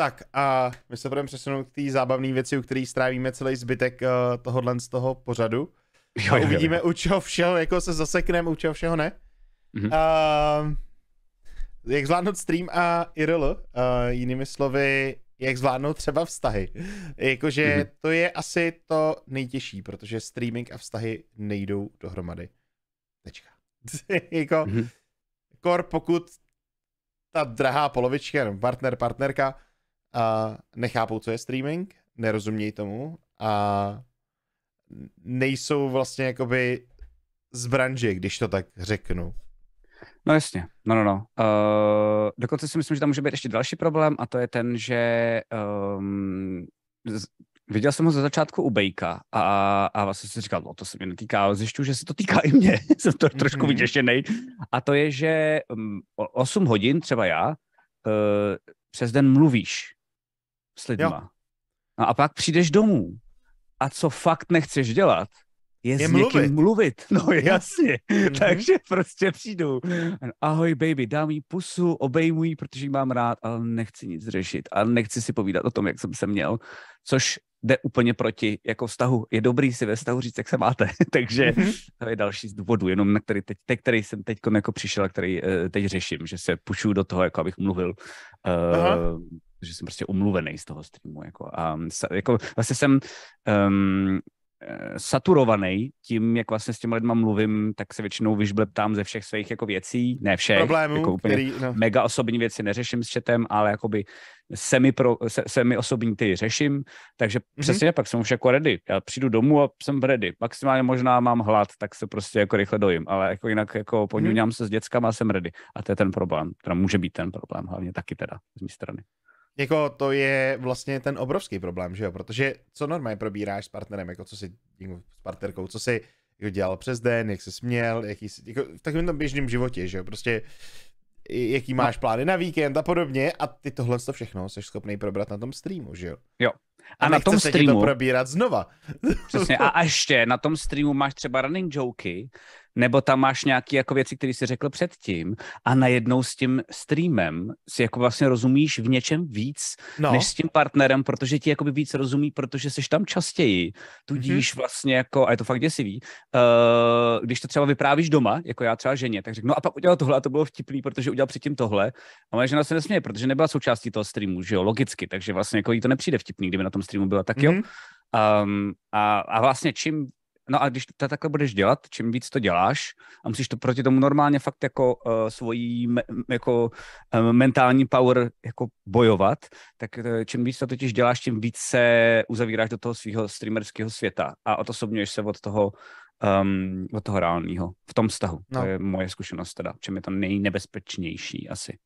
Tak a my se budeme přesunout k té zábavné věci, u které strávíme celý zbytek uh, tohohle z toho pořadu. Jo, jo, uvidíme, jo. u čeho všeho jako se zasekneme, u čeho všeho ne. Mm-hmm. Uh, jak zvládnout stream a IRL, uh, eh, jinými slovy, jak zvládnout třeba vztahy. Jakože mm-hmm. to je asi to nejtěžší, protože streaming a vztahy nejdou dohromady. Tečka. jako, mm-hmm. kor pokud ta drahá polovička, partner, partnerka, a nechápou, co je streaming, nerozumějí tomu a nejsou vlastně jakoby z branže, když to tak řeknu. No jasně, no no no. Uh, dokonce si myslím, že tam může být ještě další problém a to je ten, že um, z, viděl jsem ho ze začátku u Bejka a, a vlastně jsem si říkal, no to se mě netýká, ale zjišťuju, že se to týká i mě, jsem to mhm. trošku mm-hmm. vyděšený. A to je, že um, mm, 8 hodin, třeba já, uh, přes den mluvíš s lidma. Jo. No a pak přijdeš domů a co fakt nechceš dělat, je, je s mluvit. někým mluvit. No jasně. Mm-hmm. Takže prostě přijdu. Ahoj baby, dám jí pusu, obejmu jí, protože jí mám rád, ale nechci nic řešit a nechci si povídat o tom, jak jsem se měl, což jde úplně proti jako vztahu. Je dobrý si ve vztahu říct, jak se máte. Takže mhm. to je další z důvodů, jenom na který, teď, te, který jsem teď jako přišel a který eh, teď řeším, že se pušu do toho, jako abych mluvil. Uh, Aha eh, že jsem prostě umluvený z toho streamu. Jako, a mm, jako vlastně jsem um, saturovaný tím, jak vlastně s těma lidmi mluvím, tak se většinou vyžbleptám ze všech svých jako věcí, ne všech, problému, jako úplně který, no. mega osobní věci neřeším s chatem, ale jakoby semi, pro, se, semi osobní ty řeším, takže mm-hmm. přesně pak jsem už jako ready, já přijdu domů a jsem ready, maximálně možná mám hlad, tak se prostě jako rychle dojím, ale jako jinak jako mhm. poňuňám mm-hmm. se s dětskama a jsem ready a to je ten problém, teda může být ten problém hlavně taky teda z mé strany jako to je vlastně ten obrovský problém, že jo? Protože co normálně probíráš s partnerem, jako co si jako s partnerkou, co si jako dělal přes den, jak se směl, jaký jsi, jako v takovém tom běžném životě, že jo? Prostě jaký máš no. plány na víkend a podobně a ty tohle to všechno jsi schopný probrat na tom streamu, že jo? Jo. A, a na tom streamu... to probírat znova. Přesně, a ještě na tom streamu máš třeba running joky nebo tam máš nějaké jako věci, které jsi řekl předtím a najednou s tím streamem si jako vlastně rozumíš v něčem víc no. než s tím partnerem, protože ti jakoby víc rozumí, protože jsi tam častěji, tudíž mm-hmm. vlastně jako, a je to fakt děsivý, uh, když to třeba vyprávíš doma, jako já třeba ženě, tak řeknu, no a pak udělal tohle a to bylo vtipný, protože udělal předtím tohle a moje žena se nesměje, protože nebyla součástí toho streamu, že jo, logicky, takže vlastně jako jí to nepřijde vtipný, kdyby na tom streamu byla, tak Mm-hmm. Um, a, a vlastně čím No a když to takhle budeš dělat, čím víc to děláš a musíš to proti tomu normálně fakt jako uh, svojí me, jako um, mentální power jako bojovat, tak uh, čím víc to totiž děláš, tím víc se uzavíráš do toho svého streamerského světa a odosobňuješ se od toho um, od toho reálného v tom vztahu. No. To je moje zkušenost teda, čem je to nejnebezpečnější asi.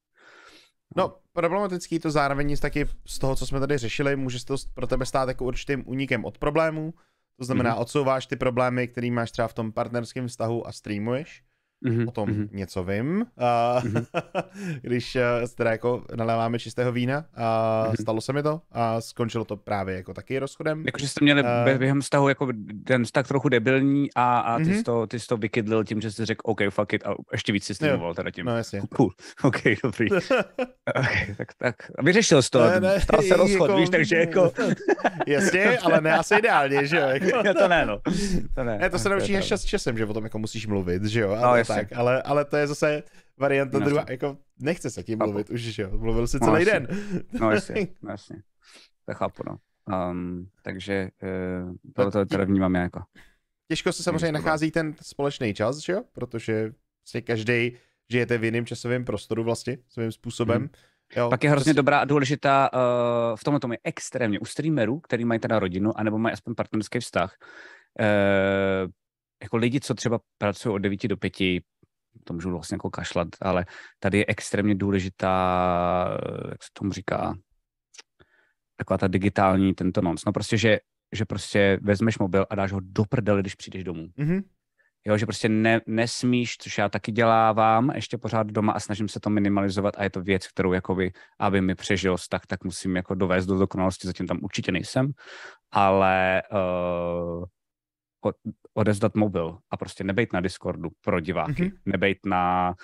No, problematický to zároveň taky z toho, co jsme tady řešili, může se to pro tebe stát jako určitým unikem od problémů, to znamená, mm-hmm. odsouváš ty problémy, který máš třeba v tom partnerském vztahu a streamuješ Mm-hmm. O tom mm-hmm. něco vím. A, mm-hmm. když eh, teda jako naléváme čistého vína, a mm-hmm. stalo se mi to a skončilo to právě jako taky rozchodem. Jakože jste měli uh, během vztahu jako ten vztah trochu debilní a, a ty, mm-hmm. jsi to, ty jsi to vykydlil tím, že jsi řekl OK, fuck it a ještě víc si stěmoval teda tím. No jasně. Cool, OK, dobrý. okay, tak, tak. A vyřešil jsi to, ne, ne, stal se jako- rozchod, jako, víš, takže jako... jasně, ale ne asi ideálně, že jo? Jako... to ne, no. To ne. ne to se naučíš s časem, že o tom jako musíš mluvit, že jo? No, jasně tak, ale, ale to je zase varianta druhá, jako nechce se tím chápu. mluvit už, že jo, mluvil si celý no, den. No jasně, no jasně, to chápu, no. Um, takže uh, tohle to teda vnímám jako. Těžko se samozřejmě no. nachází ten společný čas, že jo, protože si každý žijete v jiném časovém prostoru vlastně, svým způsobem. Mm. Jo, Pak je hrozně si... Prostě- dobrá a důležitá, uh, v tomhle tom je extrémně, u streamerů, který mají teda rodinu, anebo mají aspoň partnerský vztah, uh, jako lidi, co třeba pracují od 9 do 5, to můžu vlastně jako kašlat, ale tady je extrémně důležitá, jak se tomu říká, taková ta digitální tento noc. No prostě, že, že prostě vezmeš mobil a dáš ho do prdele, když přijdeš domů. Mm-hmm. Jo, že prostě ne, nesmíš, což já taky dělávám ještě pořád doma a snažím se to minimalizovat a je to věc, kterou jakoby, aby mi přežil tak, tak musím jako dovést do dokonalosti, zatím tam určitě nejsem, ale uh, odezdat mobil a prostě nebejt na Discordu pro diváky, mm-hmm. nebejt na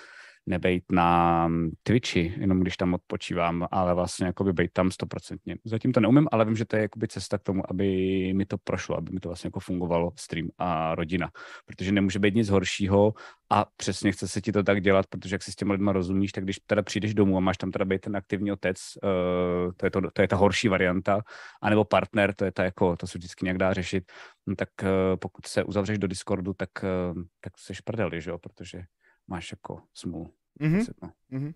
nebejt na mm, Twitchi, jenom když tam odpočívám, ale vlastně jakoby bejt tam stoprocentně. Zatím to neumím, ale vím, že to je jakoby cesta k tomu, aby mi to prošlo, aby mi to vlastně jako fungovalo stream a rodina, protože nemůže být nic horšího a přesně chce se ti to tak dělat, protože jak si s těma lidma rozumíš, tak když teda přijdeš domů a máš tam teda být ten aktivní otec, uh, to, je to, to je ta horší varianta, anebo partner, to je ta jako, to se vždycky nějak dá řešit, no, tak uh, pokud se uzavřeš do Discordu, tak, uh, tak seš prdeli, že jo, protože máš jako smůlu. Mm-hmm. No. Mm-hmm.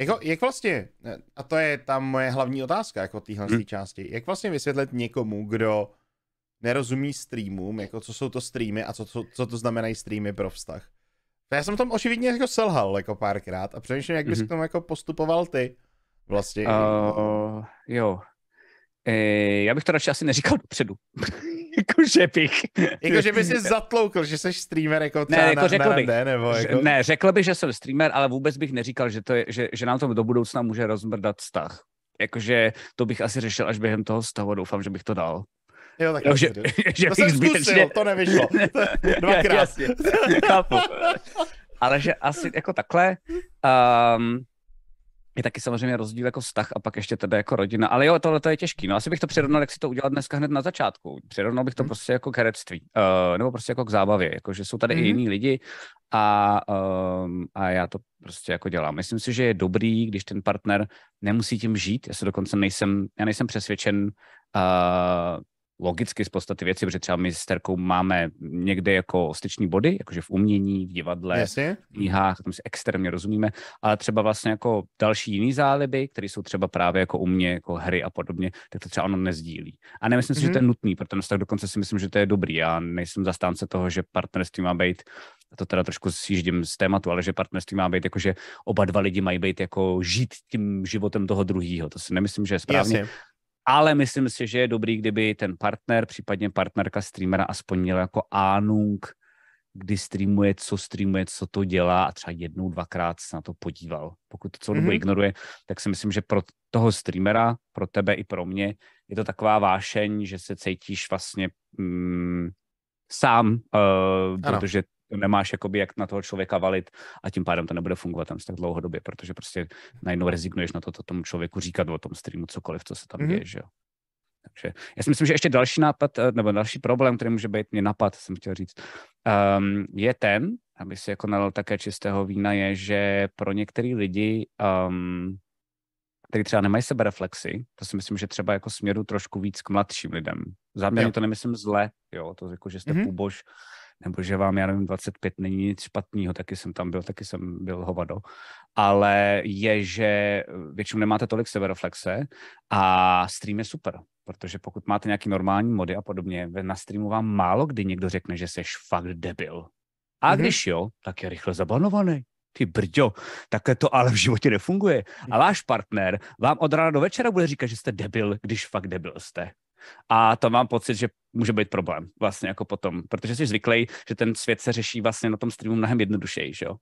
Jako, jak vlastně, a to je ta moje hlavní otázka jako téhle mm. části, jak vlastně vysvětlit někomu, kdo nerozumí streamům, jako co jsou to streamy a co, co, co to znamenají streamy pro vztah. Já jsem tam očividně jako selhal jako párkrát a přemýšlím, jak bys mm-hmm. k tomu jako postupoval ty vlastně. Uh, uh jo. E, já bych to radši asi neříkal dopředu. Jakože bych... Jakože by si zatloukl, že jsi streamer jako třeba ne, jako na, řekl na bych, rande, nebo jako... Ne, řekl bych, že jsem streamer, ale vůbec bych neříkal, že, to je, že, že nám to do budoucna může rozmrdat vztah. Jakože to bych asi řešil až během toho stavu, doufám, že bych to dal. Jo, tak no, že, že, to jsem zbytečně... zkusil, to nevyšlo. Dvakrát. Jasně, Ale že asi jako takhle, um, je taky samozřejmě rozdíl jako vztah a pak ještě teda jako rodina. Ale jo, tohle to je těžký. No asi bych to přirovnal, jak si to udělat dneska hned na začátku. Přirovnal bych to hmm. prostě jako k herectví, uh, nebo prostě jako k zábavě, jako že jsou tady hmm. i jiní lidi a, um, a já to prostě jako dělám. Myslím si, že je dobrý, když ten partner nemusí tím žít. Já se dokonce nejsem, já nejsem přesvědčen, uh, logicky z podstaty věci, protože třeba my s Terkou máme někde jako styční body, jakože v umění, v divadle, yes, v knihách, tam si extrémně rozumíme, ale třeba vlastně jako další jiný záliby, které jsou třeba právě jako u mě, jako hry a podobně, tak to třeba ono nezdílí. A nemyslím mm-hmm. že to je mhm. nutný, protože no, tak dokonce si myslím, že to je dobrý. Já nejsem zastánce toho, že partnerství má být to teda trošku sjíždím z tématu, ale že partnerství má být jako, že oba dva lidi mají být jako žít tím životem toho druhého. To si nemyslím, že je správně. Jasně ale myslím si, že je dobrý, kdyby ten partner, případně partnerka streamera aspoň měl jako ánung, kdy streamuje, co streamuje, co to dělá a třeba jednou, dvakrát se na to podíval. Pokud to celou dobu mm-hmm. ignoruje, tak si myslím, že pro toho streamera, pro tebe i pro mě, je to taková vášeň, že se cítíš vlastně mm, sám, uh, protože to nemáš jakoby jak na toho člověka valit a tím pádem to nebude fungovat tam tak dlouhodobě, protože prostě najednou rezignuješ na to, to tomu člověku říkat o tom streamu cokoliv, co se tam mm-hmm. děje, že jo. Takže já si myslím, že ještě další nápad, eh, nebo další problém, který může být mě napad, jsem chtěl říct, um, je ten, aby si jako nalil také čistého vína, je, že pro některý lidi, um, ehm, který třeba nemají sebereflexy, to si myslím, že třeba jako směru trošku víc k mladším lidem. Záměrně to nemyslím zle, jo, to jako, že jste mm-hmm. půbož, nebo že vám, já nevím, 25 není nic špatného, taky jsem tam byl, taky jsem byl hovado, ale je, že eh, většinou nemáte tolik severoflexe a stream je super, protože pokud máte nějaký normální mody a podobně, na streamu vám málo kdy někdo řekne, že jsi fakt debil. A mhm. když jo, tak je rychle zabanovaný ty brďo, takhle to ale v životě nefunguje. A váš partner vám od rána do večera bude říkat, že jste debil, když fakt debil jste. A to mám pocit, že může být problém vlastně jako potom, protože jsi zvyklý, že ten svět se řeší vlastně na tom streamu mnohem jednodušeji, že jo?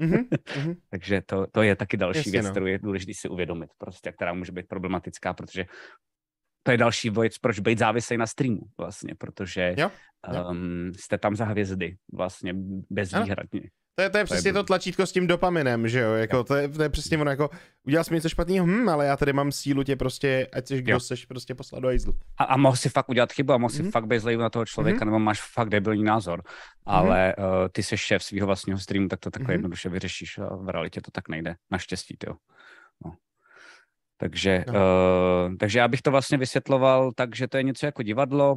Mm-hmm. Takže to, to je taky další Jasně, věc, no. kterou je důležité si uvědomit, prostě, která může být problematická, protože to je další věc, proč být závislý na streamu vlastně, protože jo, jo. Um, jste tam za hvězdy vlastně bezvýhradně. Ano. To je, to je přesně to tlačítko s tím dopaminem, že jo? Jako, To, je, to je přesně ono, jako udělal jsi mi něco špatného, hm, ale já tady mám sílu tě prostě, ať jsi kdo seš, prostě poslat do hajzlu. A, a mohl si fakt udělat chybu a mohl si mhm. fakt být na toho člověka, mm. nebo máš fakt debilní názor, mhm. ale mm. uh, ty jsi šéf svého vlastního streamu, tak to takhle mm. jednoduše vyřešíš a v realitě to tak nejde, naštěstí, jo. Takže, no. uh, takže já bych to vlastně vysvětloval tak, že to je něco jako divadlo, uh,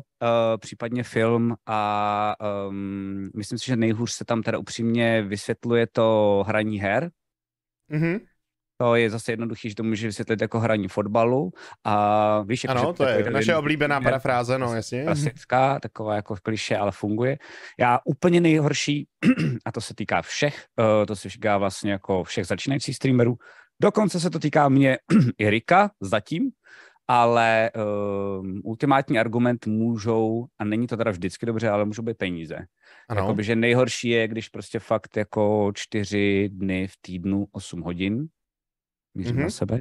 případně film a um, myslím si, že nejhůř se tam teda upřímně vysvětluje to hraní her. Mm-hmm. To je zase jednoduchý, že to může vysvětlit jako hraní fotbalu. A víš, ano, to je naše oblíbená oblíbená parafráze, no jasně. Klasická, taková jako kliše, ale funguje. Já úplně nejhorší, a to se týká všech, uh, to se říká vlastně jako všech začínajících streamerů, Dokonce se to týká mě i Rika zatím, ale um, ultimátní argument můžou, a není to teda vždycky dobře, ale můžou být peníze. Ano. Jakoby, že nejhorší je, když prostě fakt jako čtyři dny v týdnu, osm hodin, mířím mm-hmm. na sebe,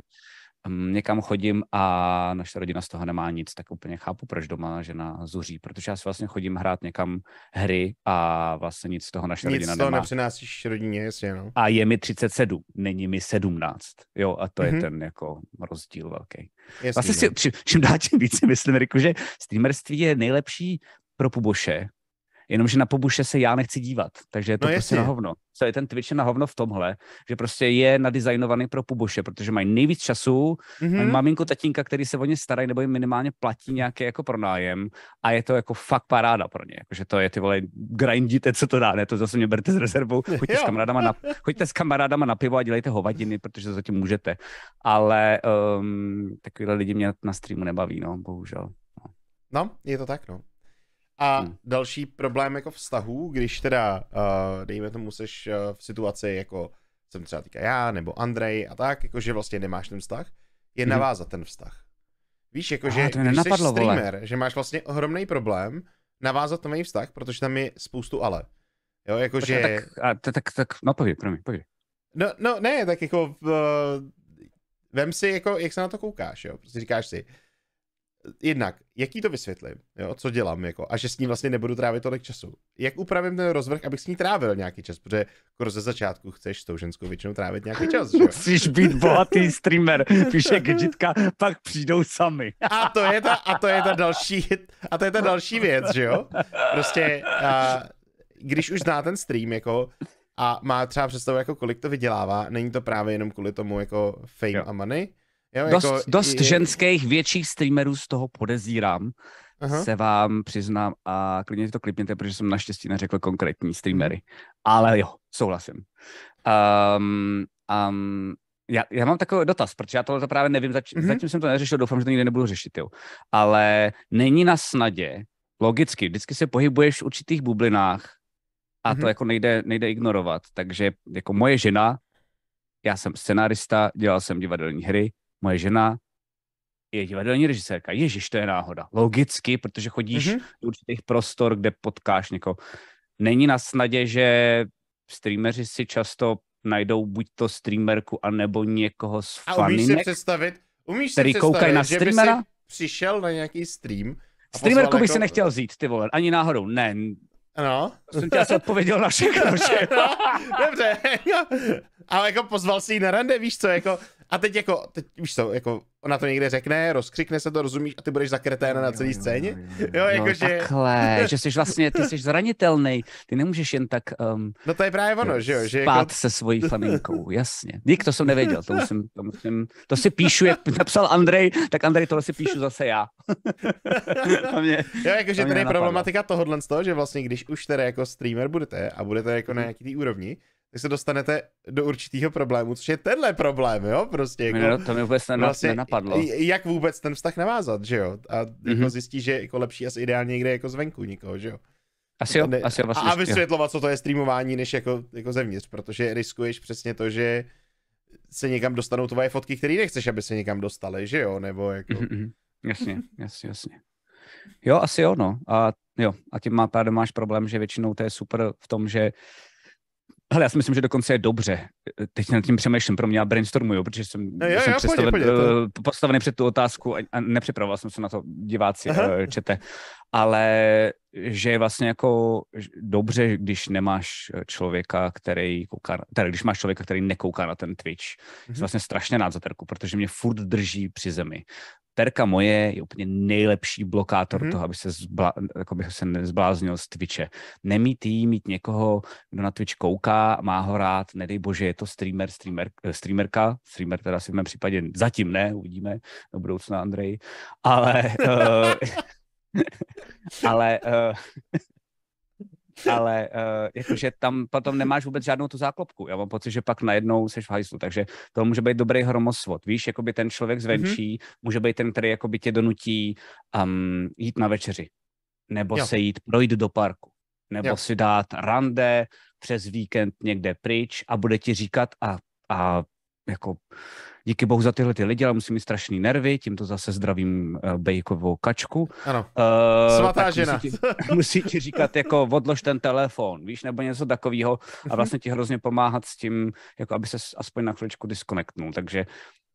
Mm, někam chodím a naše rodina z toho nemá nic, tak úplně chápu, proč doma žena zuří, protože já si vlastně chodím hrát někam hry a vlastně nic z toho naše nic rodina toho nemá. Nic nepřinášíš rodině, jasně, no. A je mi 37, není mi 17, jo, a to mm-hmm. je mhm. ten jako rozdíl velký. Jasný, vlastně si, no. čím dál tím víc si myslím, Riku, že streamerství je nejlepší pro puboše, Jenomže na pobuše se já nechci dívat, takže je to no prostě na hovno. Co je ten Twitch je na hovno v tomhle, že prostě je nadizajnovaný pro pobuše, protože mají nejvíc času, mm-hmm. mají maminku, tatínka, který se o ně starají nebo jim minimálně platí nějaký jako pronájem a je to jako fakt paráda pro ně. Jakože to je ty vole, grindíte, co to dá, ne, to zase mě berte s rezervou, choďte s, kamarádama na, choďte s kamarádama na pivo a dělejte hovadiny, protože zatím můžete. Ale um, takovýhle lidi mě na streamu nebaví, no, bohužel. no je to tak, no. A hmm. další problém jako vztahů, když teda, uh, dejme tomu, jsi uh, eh, v situaci jako jsem třeba týka já, nebo Andrej a tak, jakože vlastně nemáš ten vztah, je hmm. navázat ten vztah. Víš, jakože ah, když jsi streamer, vole. že máš vlastně ohromný problém navázat nový vztah, protože tam je spoustu ale. Jo, jakože... Tak, a, tak, tak, no pověď, promiň, pověď. No, no ne, tak jako uh, vem si, jako, jak se na to koukáš, jo, prostě říkáš si, jednak, jak jí to vysvětlím, jo, co dělám, jako, a že s ní vlastně nebudu trávit tolik času. Jak upravím ten rozvrh, abych s ní trávil nějaký čas, protože jako ze začátku chceš s tou ženskou většinou trávit nějaký čas. Že? Musíš být bohatý streamer, píše Gidžitka, pak přijdou sami. A to je ta, a to je ta další, a to je ta další věc, že jo? Prostě, a, když už zná ten stream, jako, a má třeba představu, jako kolik to vydělává, není to právě jenom kvůli tomu jako fame jo. a money, Jo, dost jako dost je... ženských větších streamerů z toho podezírám, Aha. se vám přiznám a klidně to klipněte, protože jsem naštěstí neřekl konkrétní streamery. Ale jo, souhlasím. Um, um, já, já mám takový dotaz, protože já tohle právě nevím, zač- mm-hmm. zatím jsem to neřešil, doufám, že to nikdy nebudu řešit, jo. Ale není na snadě, logicky, vždycky se pohybuješ v určitých bublinách a mm-hmm. to mhm. jako nejde, nejde ignorovat. Takže jako moje žena, já jsem scenárista, dělal jsem divadelní hry, moje žena je divadelní režisérka. Ježíš, to je náhoda. Logicky, protože chodíš mm-hmm. do určitých prostor, kde potkáš někoho. Není na snadě, že streameři si často najdou buď to streamerku, anebo někoho z faninek, A umíš si představit, umíš který si představit, na streamera? Že by si přišel na nějaký stream Streamerku bych jako... si nechtěl vzít, ty vole, ani náhodou, ne. Ano. Jsem tě asi odpověděl na všechno, dobře, ale jako pozval si ji na rande, víš co, jako a teď jako, teď už to, jako, ona to někde řekne, rozkřikne se to, rozumíš, a ty budeš zakreténa na celé scéně. Jo, jo, jo. jo jakože... No, takhle, že jsi vlastně, ty jsi zranitelný, ty nemůžeš jen tak... Um, no to je právě ono, že jo? Že jako- spát jako... se svojí flaminkou, jasně. Nik, to jsem nevěděl, to musím, to musím, to si píšu, jak napsal Andrej, tak Andrej, tohle si píšu zase já. mě, jo, jakože tady je problematika tohohle z toho, že vlastně, když už tedy jako streamer budete a budete jako na mhm. nějaký úrovni, tak se dostanete do určitého problému, což je tenhle problém, jo, prostě. No, jako, no, to mi vůbec nen, vlastně, nenapadlo. Jak vůbec ten vztah navázat, že jo? A mm-hmm. zjistí, že jako lepší asi ideálně někde jako zvenku nikoho, že jo? Asi jo, ne, asi jo, vlastně, a vysvětlovat, co to je streamování, než jako, jako zevnitř, protože riskuješ přesně to, že se někam dostanou tvoje fotky, které nechceš, aby se někam dostaly, že jo, nebo jako... Mm-hmm. Jasně, jasně, jasně. Jo, asi jo, no. A, jo, a tím má, pádem máš problém, že většinou to je super v tom, že ale já si myslím, že dokonce je dobře. Eh, teď nad tím přemýšlím, pro mě já brainstormuju, protože jsem, no, já, jsem já, pojď, pojď, to... Eh, postavený před tu otázku a, a nepřipravoval jsem se na to diváci Aha. Eh, čete. Ale že je vlastně jako dobře, když nemáš člověka, který kouká, tady, když máš člověka, který nekouká na ten Twitch. Mm-hmm. Jsem vlastně strašně nádzaterku, protože mě furt drží při zemi. Terka moje je úplně nejlepší blokátor mm-hmm. toho, aby se, zbla, jako bych se nezbláznil z Twitche. Nemít jí, mít někoho, kdo na Twitch kouká, má ho rád, nedej bože, je to streamer, streamer eh, streamerka, streamer teda si v mém případě zatím ne, uvidíme do budoucna, Andrej, ale... uh, ale uh, ale uh, jakože tam potom nemáš vůbec žádnou tu záklopku. Já mám pocit, že pak najednou seš v hajzlu, takže to může být dobrý hromosvod. Víš, jako by ten člověk zvenčí mm-hmm. může být ten, který jakoby tě donutí um, jít na večeři, nebo jo. se jít projít do parku, nebo jo. si dát rande přes víkend někde pryč a bude ti říkat a, a jako díky bohu za tyhle ty lidi, ale musím mít strašný nervy, tímto zase zdravím uh, Bejkovou kačku. Ano, uh, svatá žena. Musí ti, musí ti říkat, jako odlož ten telefon, víš, nebo něco takového a mhm. vlastně ti hrozně pomáhat s tím, jako aby se aspoň na chviličku disconnectnul, takže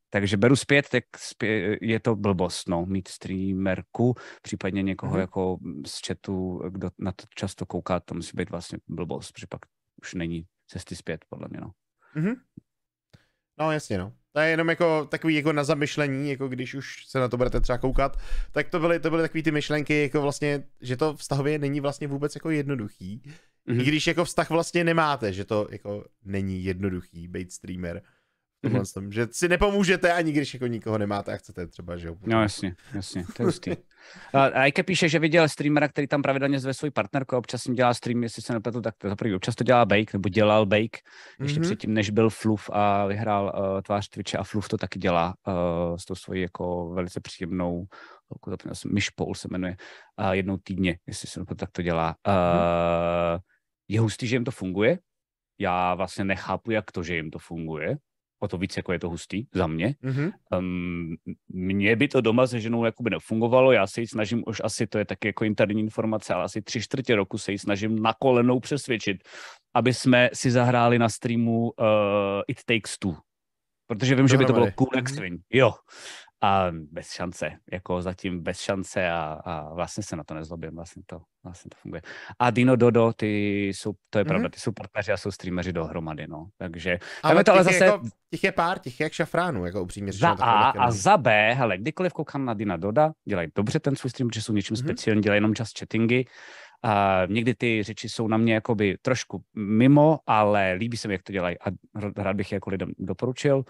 takže beru zpět, tak zpě- je to blbost, no, mít streamerku, případně někoho uh-huh. jako z chatu, kdo na to často kouká, to musí být vlastně blbost, protože pak už není cesty zpět, podle mě, no. Uh-huh. No, jasně, no. To je jenom jako takový jako na zamyšlení, jako když už se na to budete třeba koukat, tak to byly, to byly takové ty myšlenky, jako vlastně, že to vztahově není vlastně vůbec jako jednoduchý. Mm-hmm. I když jako vztah vlastně nemáte, že to jako není jednoduchý být streamer. Mm-hmm. Tom, že si nepomůžete, ani když jako nikoho nemáte a chcete třeba, že jo. No jasně, jasně, to je hustý. A píše, že viděl streamera, který tam pravidelně zve svůj partnerku a občas s ním dělá stream, jestli se nepletu, tak to zaprvé Občas to dělá Bake, nebo dělal Bake, ještě mm-hmm. předtím, než byl Fluff a vyhrál uh, tvář Twitche a Fluff to taky dělá uh, s tou svojí jako velice příjemnou Myš Paul se jmenuje, uh, jednou týdně, jestli se nepletu, tak to dělá. Uh, je hustý, že jim to funguje. Já vlastně nechápu, jak to, že jim to funguje o to víc jako je to hustý za mě. Mm-hmm. Um, mně by to doma se ženou jakoby nefungovalo, já se ji snažím už asi, to je taky jako interní informace, ale asi tři čtvrtě roku se ji snažím na kolenou přesvědčit, aby jsme si zahráli na streamu uh, It Takes Two. Protože vím, Dohromady. že by to bylo cool jak mm-hmm. Jo a bez šance, jako zatím bez šance a, a vlastně se na to nezlobím, vlastně to, vlastně to funguje. A Dino Dodo, ty jsou, to je mm-hmm. pravda, mhm. ty jsou partneři a jsou streameři dohromady, no, takže... Ale, to, ale zase... Jako, těch je pár, těch je jak šafránu, jako upřímně řečeno. Za A a za B, hele, kdykoliv koukám na Dina Doda, dělají dobře ten svůj stream, protože jsou něčím mm-hmm. speciální, dělají jenom čas chattingy, a někdy ty řeči jsou na mě jakoby trošku mimo, ale líbí se mi, jak to dělají a rád bych je jako lidem doporučil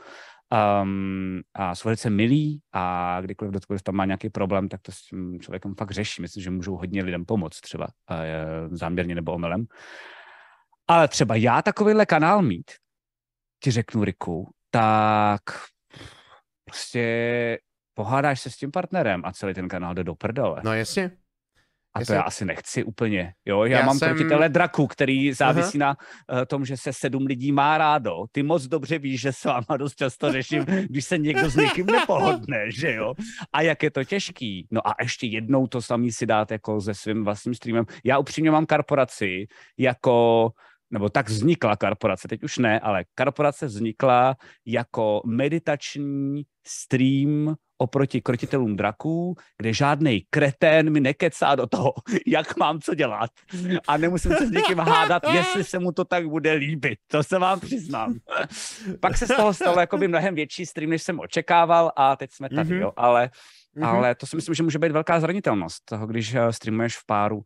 um, a jsou velice milí a kdykoliv dotkoliv tam má nějaký problém, tak to s tím člověkem fakt řeší. Myslím, že můžou hodně lidem pomoct třeba uh, záměrně nebo omylem. Ale třeba já takovýhle kanál mít, ti řeknu Riku, tak prostě pohádáš se s tím partnerem a celý ten kanál jde do prdele. No jasně. A to já asi nechci úplně. Jo, já, já mám jsem... protitele draku, který závisí uh-huh. na uh, tom, že se sedm lidí má rádo. Ty moc dobře víš, že s váma dost často řeším, když se někdo s někým nepohodne, že jo? A jak je to těžký. No a ještě jednou to samý si dát jako se svým vlastním streamem. Já upřímně mám korporaci jako nebo tak vznikla korporace, teď už ne, ale korporace vznikla jako meditační stream oproti krotitelům draků, kde žádný kretén mi nekecá do toho, jak mám co dělat. A nemusím se s někým hádat, jestli se mu to tak bude líbit. To se vám přiznám. Pak se z toho stalo by mnohem větší stream, než jsem očekával a teď jsme tady, mm-hmm. jo, ale... Mm-hmm. Ale to si myslím, že může být velká zranitelnost toho, když eh, streamuješ v páru.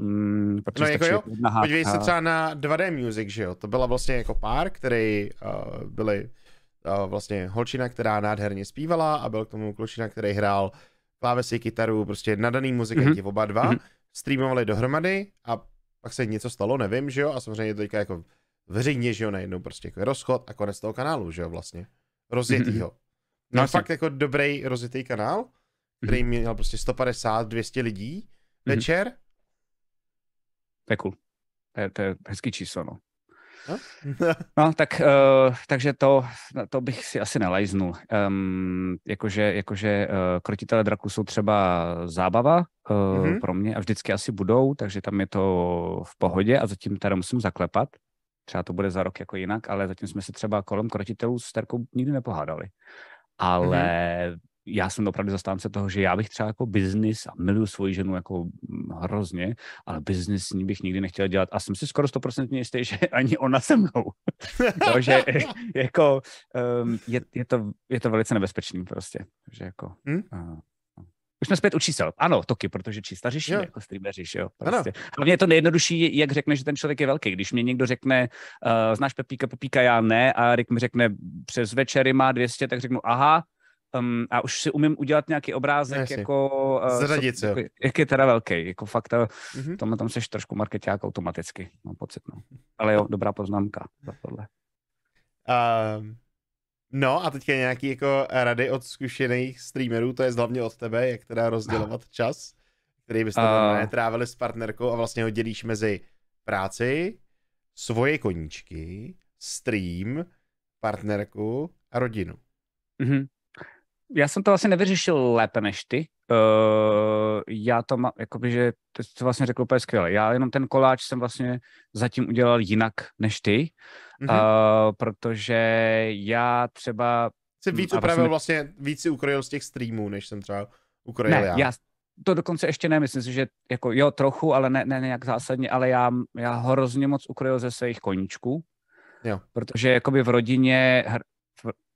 Um, protože no jako jo, podívej se třeba na 2D Music, že jo? To byla vlastně jako pár, který uh, eh, byli Eh, vlastně holčina, která nádherně zpívala a byl k tomu klučina, který hrál klávesy, kytaru, prostě nadaný muzikanti mm-hmm. oba dva, mm-hmm. streamovali dohromady a pak se něco stalo, nevím, že jo, a samozřejmě to teďka jako veřejně, že jo, najednou prostě jako rozchod a konec toho kanálu, že jo, vlastně. Rozjetýho. Mhm. No vlastně. fakt jako dobrý rozjetý kanál, který mm-hmm. měl prostě 150, 200 lidí mhm. večer. Mm-hmm. To je cool. To je, to je hezký číslo, no. No, tak, uh, takže to, to bych si asi nelajznul. Um, jakože jakože uh, krotitele draků jsou třeba zábava uh, mm-hmm. pro mě a vždycky asi budou, takže tam je to v pohodě a zatím tady musím zaklepat. Třeba to bude za rok jako jinak, ale zatím jsme se třeba kolem krotitelů s Terkou nikdy nepohádali. Mhm. Ale mm-hmm já jsem opravdu zastánce toho, že já bych třeba jako biznis a miluju svoji ženu jako mm, hrozně, ale biznis s ní bych nikdy nechtěl dělat a jsem si skoro stoprocentně jistý, že ani ona se mnou. že eh, jako um, je, je, to, je to velice nebezpečný prostě. Že jako, hmm? uh, už jsme zpět u čísel. Ano, toky, protože čísla řeší, jo. jako streameři, jo. Prostě. Ano. Hlavně je to nejjednodušší, jak řekne, že ten člověk je velký. Když mě někdo řekne, uh, znáš Pepíka, Pepíka, já ne, a Rick mi řekne, přes večery má 200, tak řeknu, aha, um, a už si umím udělat nějaký obrázek, Jasně. jako... Uh, eh, Zradit se. Jako, jak je teda velký, jako fakt, mm-hmm. tomhle tam seš trošku marketák automaticky, mám pocit, no. Ale jo, dobrá poznámka za tohle. Um, no a teďka nějaký jako rady od zkušených streamerů, to je hlavně od tebe, jak teda rozdělovat no. čas, který byste uh... trávili s partnerkou a vlastně ho dělíš mezi práci, svoje koníčky, stream, partnerku a rodinu. Mm-hmm já jsem to vlastně nevyřešil lépe než ty. Uh, já to mám, jakoby, že to, to vlastně řekl úplně skvěle. Já jenom ten koláč jsem vlastně zatím udělal jinak než ty, mm-hmm. uh, protože já třeba... Jsi víc vlastně upravil vlastně, vlastně, víc si ukrojil z těch streamů, než jsem třeba ukrojil ne, já. já to dokonce ještě ne, myslím si, že jako jo, trochu, ale ne, ne nějak zásadně, ale já, já hrozně moc ukrojil ze svých koníčků, jo. protože jakoby v rodině,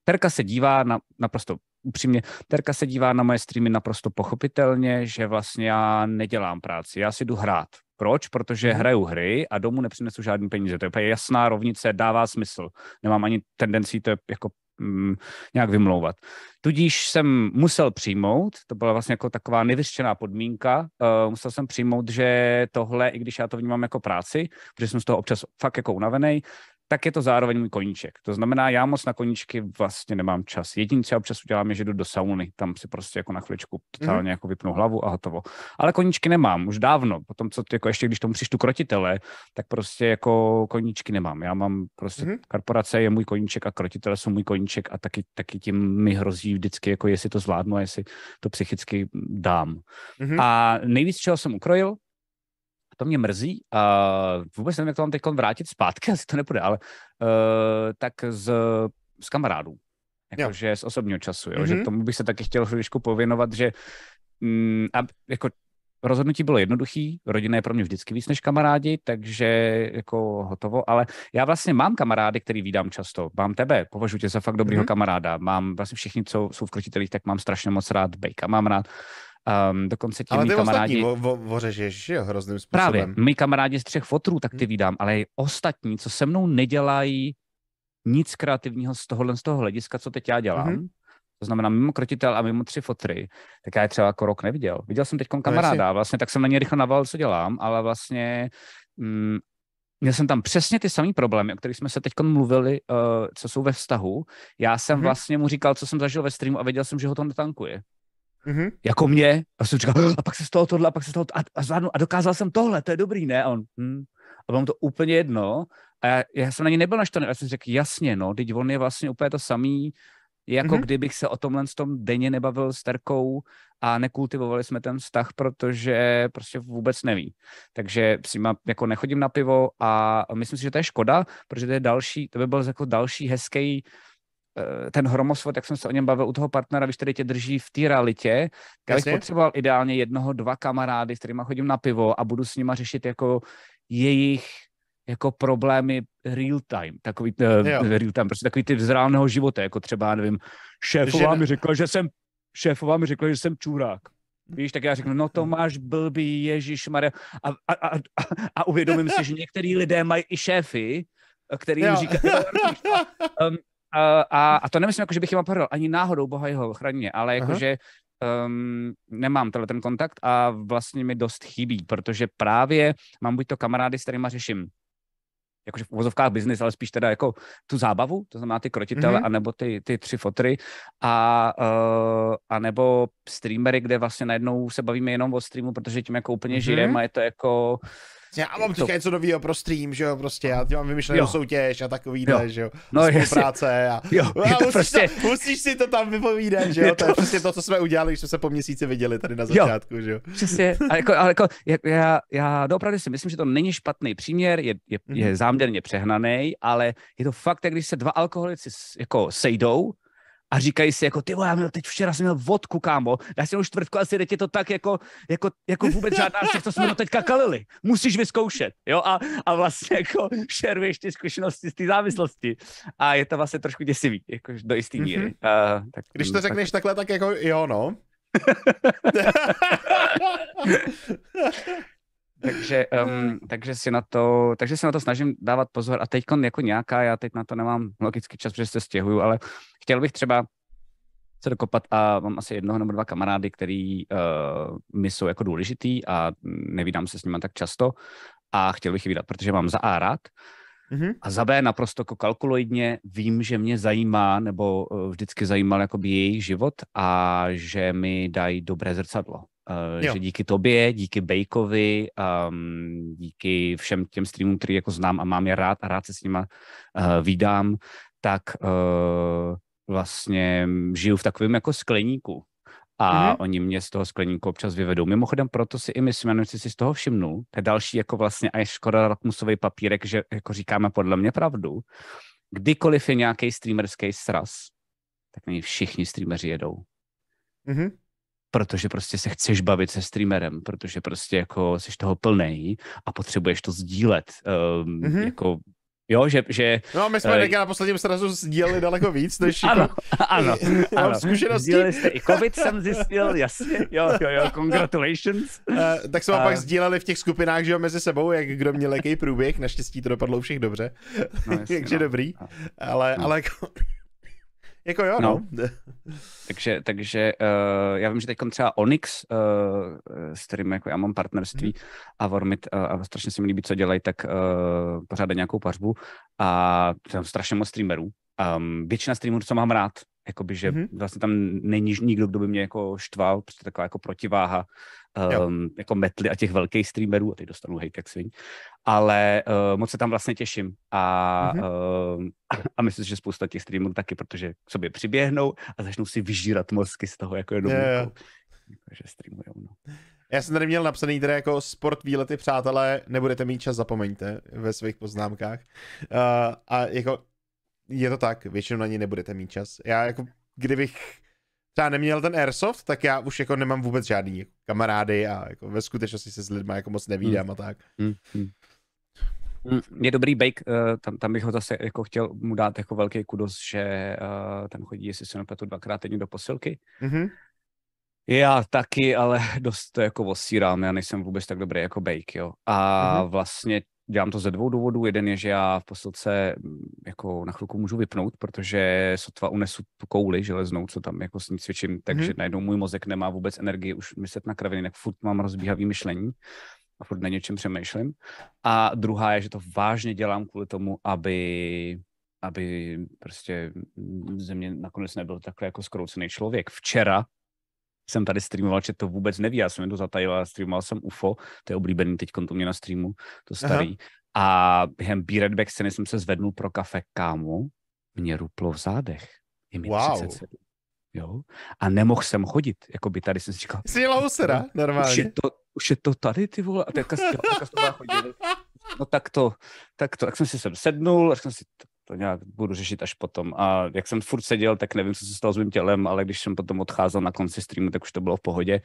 Terka se dívá na naprosto upřímně, Terka se dívá na moje streamy naprosto pochopitelně, že vlastně já nedělám práci, já si jdu hrát. Proč? Protože mhm. hraju hry a domů nepřinesu žádný peníze. To je jasná rovnice, dává smysl. Nemám ani tendenci to jako mm, nějak vymlouvat. Tudíž jsem musel přijmout, to byla vlastně jako taková nevyřešená podmínka, uh, musel jsem přijmout, že tohle, i když já to vnímám jako práci, protože jsem z toho občas fakt jako unavený, tak je to zároveň můj koníček. To znamená, já moc na koníčky vlastně nemám čas. Jediný co občas udělám je, že jdu do sauny, tam si prostě jako na chviličku totálně mm-hmm. jako vypnu hlavu a hotovo. Ale koníčky nemám už dávno, potom co jako ještě když tomu přištu krotitele, tak prostě jako koníčky nemám. Já mám prostě mm-hmm. korporace je můj koníček a krotitele jsou můj koníček a taky, taky tím mi hrozí vždycky, jako jestli to zvládnu a jestli to psychicky dám. Mm-hmm. A nejvíc, čeho jsem ukrojil, to mě mrzí a vůbec nevím, jak to mám teď vrátit zpátky, asi to nepůjde, ale uh, tak z, z kamarádů, jakože z osobního času, jo, mm-hmm. že mhm. tomu bych se taky chtěl chvíličku pověnovat, že mm, a, jako rozhodnutí bylo jednoduché, rodina je pro mě vždycky víc než kamarádi, takže jako hotovo, ale já vlastně mám kamarády, který vídám často. Mám tebe, považuji tě za fakt dobrýho mm-hmm. kamaráda. Mám vlastně všichni, co jsou v krotitelích, tak mám strašně moc rád Bejka, mám rád Um, dokonce ti Ale ty kamarádi... ořežeš, že jo, hrozným způsobem. Právě, my kamarádi z třech fotrů, tak ty hmm. vydám, ale i ostatní, co se mnou nedělají nic kreativního z tohohle z toho hlediska, co teď já dělám, hmm. to znamená mimo krotitel a mimo tři fotry, tak já je třeba jako rok neviděl. Viděl jsem teď no kamaráda, no vlastně tak jsem na ně rychle naval, co dělám, ale vlastně mm, Měl jsem tam přesně ty samé problémy, o kterých jsme se teď mluvili, uh, co jsou ve vztahu. Já jsem hmm. vlastně mu říkal, co jsem zažil ve streamu a věděl jsem, že ho to netankuje mm-hmm. jako mě. A jsem říkal, a pak se stalo tohle, a pak se stalo to, a, a zvládnu, a dokázal jsem tohle, to je dobrý, ne? A on, hm. A bylo to úplně jedno. A já, já jsem na něj nebyl naštvaný, já jsem řekl, jasně, no, teď on je vlastně úplně to samý, jako mm-hmm. kdybych se o tomhle tom denně nebavil s Terkou a nekultivovali jsme ten vztah, protože prostě vůbec neví. Takže s jako nechodím na pivo a myslím si, že to je škoda, protože to je další, to by byl jako další hezký Eh, ten hromosvod, jak jsem se o něm bavil u toho partnera, když tady tě drží v té realitě, já bych potřeboval ideálně jednoho, dva kamarády, s kterými chodím na pivo a budu s nima řešit jako jejich jako problémy real time, takový eh, jo. real time, prostě takový ty vzrálného života, jako třeba, nevím, šéfová že... mi řekla, že jsem, šéfová mi řekla, že jsem čurák. Hm. Víš, tak já řeknu, no to máš blbý, Ježíš Maria. A, a, a, a uvědomím si, že některý lidé mají i šéfy, eh, který jim říká, um, a, a to nemyslím, jako, že bych jim opravil ani náhodou, boha jeho, ochraně, ale jakože um, ehm, nemám tenhle ten kontakt a vlastně mi dost chybí, protože právě mám buď to kamarády, s kterými řeším jakože v uvozovkách biznis, ale spíš teda jako tu zábavu, to znamená ty krotitele, mm-hmm. anebo ty, ty tři fotry, a, uh, a nebo streamery, kde vlastně najednou se bavíme jenom o streamu, protože tím jako úplně mm-hmm. žijeme a je to jako uh, já mám teďka něco nového pro stream, že jo, prostě, já mám vymyšlenou soutěž a takový jo. že jo, no, spolupráce a, jo, a musíš, prostě... to, musíš si to tam vypovídat, že jo, to... to je prostě to, co jsme udělali, když jsme se po měsíci viděli tady na začátku, jo. že jo. Přesně, ale jako, ale jako já, já doopravdy si myslím, že to není špatný příměr, je, je, mm-hmm. je mhm. záměrně přehnaný, ale je to fakt, jak když se dva alkoholici jako sejdou a říkají si jako, ty já měl, teď včera jsem měl vodku, kámo, já jsem už čtvrtku asi teď je to tak jako, jako, jako vůbec žádná všech, těch, co jsme to teďka kalili. Musíš vyzkoušet, jo, a, a vlastně jako šeruješ ty zkušenosti z té závislosti. A je to vlastně trošku děsivý, jako do jistý mm-hmm. míry. Uh, tak, Když to řekneš tak... takhle, tak jako jo, no. takže, um, takže, si na to, takže si na to snažím dávat pozor a teď jako nějaká, já teď na to nemám logický čas, protože se stěhuju, ale chtěl bych třeba se dokopat a mám asi jednoho nebo dva kamarády, který uh, mi jsou jako důležitý a nevídám se s nimi tak často a chtěl bych je vydat, protože mám za A rád mm-hmm. a za B naprosto jako kalkuloidně vím, že mě zajímá nebo eh, vždycky zajímal jakoby jejich život a že mi dají dobré zrcadlo. Uh, že díky tobě, díky Bejkovi, um, díky všem těm streamům, který jako znám a mám je rád a rád se s nima uh, eh, vídám, tak uh, vlastně žiju v takovém jako skleníku. A mm-hmm. oni mě z toho skleníku občas vyvedou. Mimochodem, proto si i myslím, že si, si z toho všimnul, to je další jako vlastně a je škoda lakmusový papírek, že jako říkáme podle mě pravdu. Kdykoliv je nějaký streamerský sraz, tak na všichni streameři jedou. Mm-hmm protože prostě se chceš bavit se streamerem, protože prostě jako jsi toho plnej a potřebuješ to sdílet. Um, mm-hmm. Jako Jo, že... že no, my jsme uh, na posledním srazu sdíleli daleko víc, než... Ano, jako, ano, ano. Zkušenosti. Sdíleli jste i COVID, jsem zjistil, jasně. Jo, jo, jo, congratulations. Uh, tak jsme uh, pak sdíleli v těch skupinách, že jo, mezi sebou, jak kdo měl jaký průběh. Naštěstí to dopadlo u všech dobře. No, jasně, Takže no. dobrý. No. Ale, no. ale jako... Jako jo, no. no. takže, takže uh, já vím, že teď třeba Onyx, uh, s kterým jako já mám partnerství hmm. a Vormit uh, a strašně se mi líbí, co dělají, tak uh, pořádají nějakou pařbu a tam strašně moc streamerů. Um, většina streamerů, co mám rád, jakoby, že hmm vlastně tam není nikdo, kdo by mě jako štval, prostě taková jako protiváha um, jako metly a těch velkých streamerů, a teď dostanu hejt jak svin, ale uh, moc se tam vlastně těším a, mm-hmm. uh, a myslím, že spousta těch streamerů taky, protože k sobě přiběhnou a začnou si vyžírat mozky z toho jako jenom, yeah. Jako, že streamujou. No. Já jsem tady měl napsaný tedy jako sport, výlety, přátelé, nebudete mít čas, zapomeňte ve svých poznámkách. Uh, a jako je to tak, většinou na ně nebudete mít čas. Já jako, kdybych třeba neměl ten airsoft, tak já už jako nemám vůbec žádný kamarády a jako ve skutečnosti se s lidmi jako moc nevídám mm. a tak. Mm. Mm. Je dobrý Bake, eh, tam, tam bych ho zase jako chtěl mu dát jako velký kudos, že uh, eh, tam chodí, jestli se nepletu, dvakrát týdně do posilky. Mm-hmm. Já taky, ale dost to jako osírám, já nejsem vůbec tak dobrý jako Bake, jo. A mm-hmm. vlastně Dělám to ze dvou důvodů. Jeden je, že já v posilce mm, jako na chvilku můžu vypnout, protože sotva unesu tu kouli železnou, co tam jako s ní cvičím, takže hmm. najednou můj mozek nemá vůbec energii už myslet na kraviny, tak furt mám rozbíhavý myšlení a furt na něčem přemýšlím. A druhá je, že to vážně dělám kvůli tomu, aby aby prostě mm, ze mě nakonec nebyl takhle jako zkroucený člověk. Včera jsem tady streamoval, že to vůbec neví, já jsem jen to zatajil a streamoval jsem UFO, to je oblíbený teď to mě na streamu, to starý. Aha. A během B-Redback scény jsem se zvednul pro kafe kámo, mě ruplo v zádech. Je mi wow. 37. Jo? A nemohl jsem chodit, jako by tady jsem si říkal. Jsi usera, normálně. Už je, to, už je to tady, ty vole, a teďka, teďka teďka, No tak to, tak to, tak jsem si sem sednul, a jsem si, to nějak budu řešit až potom. A jak jsem furt seděl, tak nevím, co se stalo s mým tělem, ale když jsem potom odcházel na konci streamu, tak už to bylo v pohodě.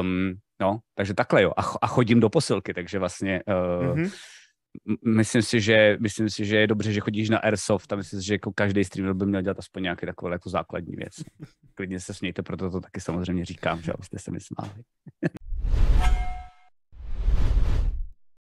Um, no, takže takhle jo. A, a chodím do posilky, takže vlastně uh, mm-hmm. myslím, si, že, myslím si, že je dobře, že chodíš na Airsoft a myslím si, že jako každý streamer by měl dělat aspoň nějaké takové jako základní věc. Klidně se smějte, proto to taky samozřejmě říkám, že abyste se mi smáli.